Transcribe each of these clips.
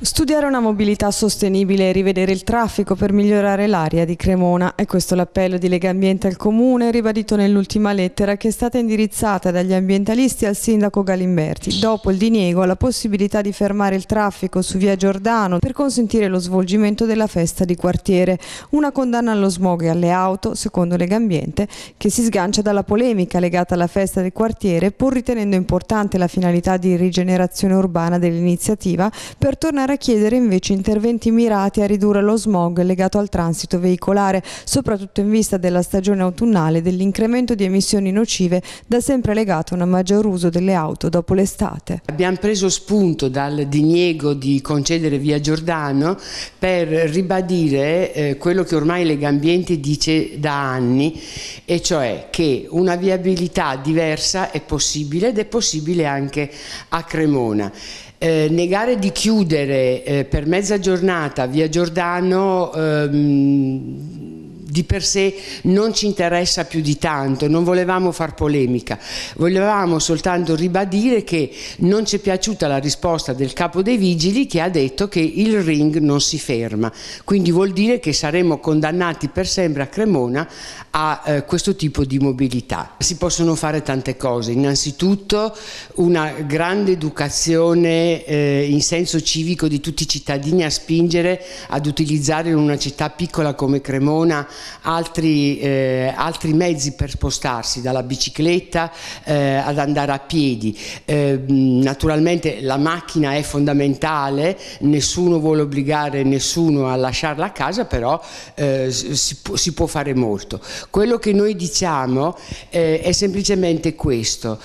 Studiare una mobilità sostenibile e rivedere il traffico per migliorare l'aria di Cremona è questo l'appello di Lega Ambiente al Comune ribadito nell'ultima lettera che è stata indirizzata dagli ambientalisti al sindaco Galimberti dopo il diniego alla possibilità di fermare il traffico su via Giordano per consentire lo svolgimento della festa di quartiere, una condanna allo smog e alle auto, secondo Lega Ambiente, che si sgancia dalla polemica legata alla festa di quartiere pur ritenendo importante la finalità di rigenerazione urbana dell'iniziativa per tornare a chiedere invece interventi mirati a ridurre lo smog legato al transito veicolare, soprattutto in vista della stagione autunnale e dell'incremento di emissioni nocive da sempre legato a un maggior uso delle auto dopo l'estate. Abbiamo preso spunto dal diniego di concedere via Giordano per ribadire eh, quello che ormai Legambiente dice da anni, e cioè che una viabilità diversa è possibile ed è possibile anche a Cremona. Eh, negare di chiudere eh, per mezza giornata via Giordano ehm, di per sé non ci interessa più di tanto, non volevamo far polemica, volevamo soltanto ribadire che non ci è piaciuta la risposta del capo dei vigili che ha detto che il ring non si ferma, quindi vuol dire che saremo condannati per sempre a Cremona a eh, questo tipo di mobilità. Si possono fare tante cose, innanzitutto una grande educazione eh, in senso civico di tutti i cittadini a spingere ad utilizzare in una città piccola come Cremona altri, eh, altri mezzi per spostarsi, dalla bicicletta eh, ad andare a piedi. Eh, naturalmente la macchina è fondamentale, nessuno vuole obbligare nessuno a lasciarla a casa, però eh, si, si, può fare molto. Quello che noi diciamo eh, è semplicemente questo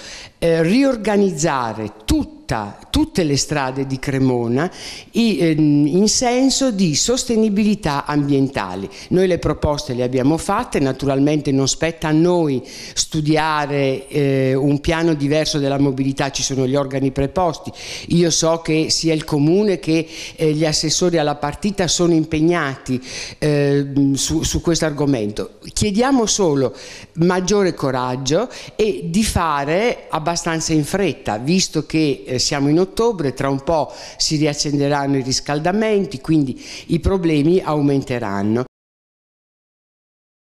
eh, riorganizzare tutta, tutte le strade di Cremona ehm, in senso di sostenibilità ambientale. Noi le proposte le abbiamo fatte, naturalmente non spetta a noi studiare eh, un piano diverso della mobilità, ci sono gli organi preposti. Io so che sia il Comune che eh, gli assessori alla partita sono impegnati eh, su, su questo argomento. Chiediamo solo maggiore coraggio e di fare abbastanza abbastanza in fretta, visto che eh, siamo in ottobre, tra un po' si riaccenderanno i riscaldamenti, quindi i problemi aumenteranno.